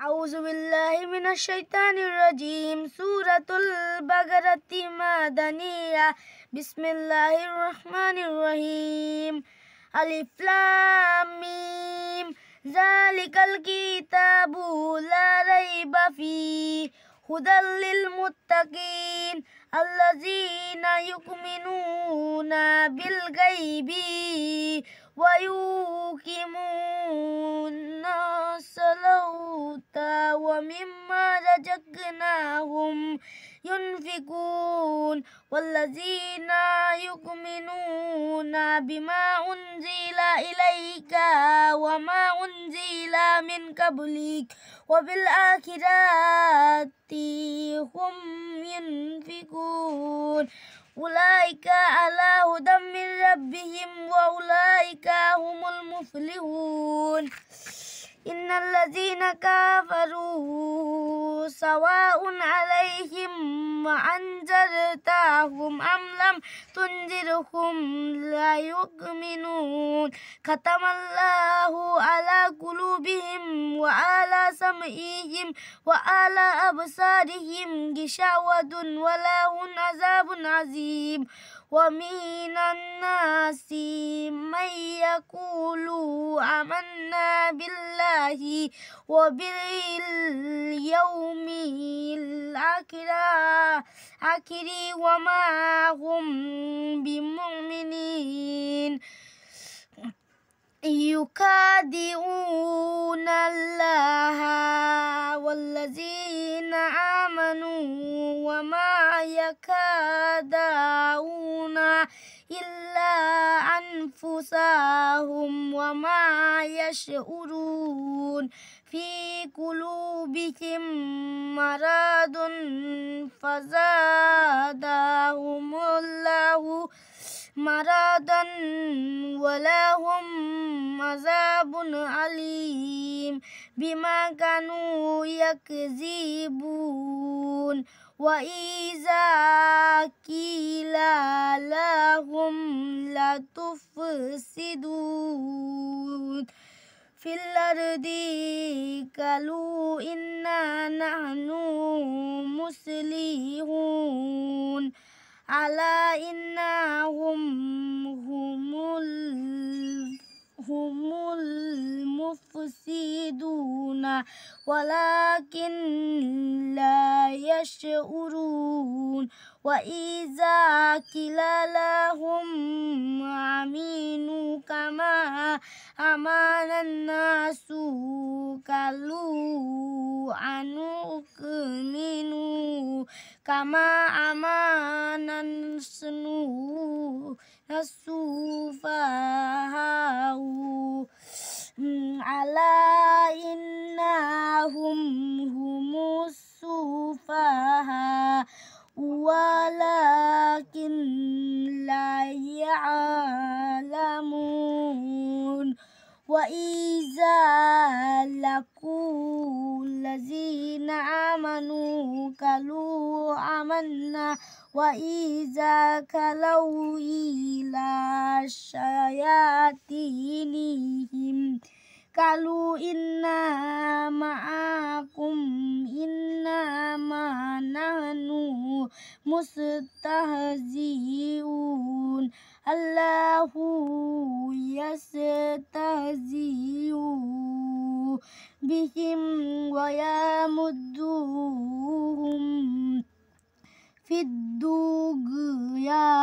أعوذ بالله من الشيطان الرجيم سورة البقرة مدنية بسم الله الرحمن الرحيم ألف لام ميم ذلك الكتاب لا ريب فيه هدى للمتقين الذين يؤمنون بالغيب ويوقمون ومما رزقناهم ينفقون والذين يؤمنون بما أنزل إليك وما أنزل من قبلك وبالآخرة هم ينفقون أولئك على هدى من ربهم وأولئك هم المفلحون إن الذين كفروا سواء عليهم أنذرتهم أم لم تنذرهم لا يؤمنون ختم الله على قلوبهم وعلى سمعهم وعلى أبصارهم غشاوة ولهم عذاب عظيم ومن الناس من يقول آمنا بالله وباليوم الآخر آخر وما هم بمؤمنين يكادئون الله والذين آمنوا وما يكادون إلا أنفسهم وما يشعرون في قلوبهم مرض فزادهم الله مرضا ولهم عذاب أليم بما كانوا يكذبون وإذا قيل له تفسدون في الأرض قالوا إنا نحن مسلمون على إنهم هم هم المفسدون ولكن لا يشعرون يعلمون وإذا قيل لهم آمنوا كما آمن الناس قالوا أنؤمن كما آمن الناس فأولئك وإذا لقوا الذين آمنوا قالوا آمنا وإذا كلوا إلى الشياطين قالوا إنا معكم إنما نحن مستهزئون الله يستهزئ بهم ويمدهم في الدنيا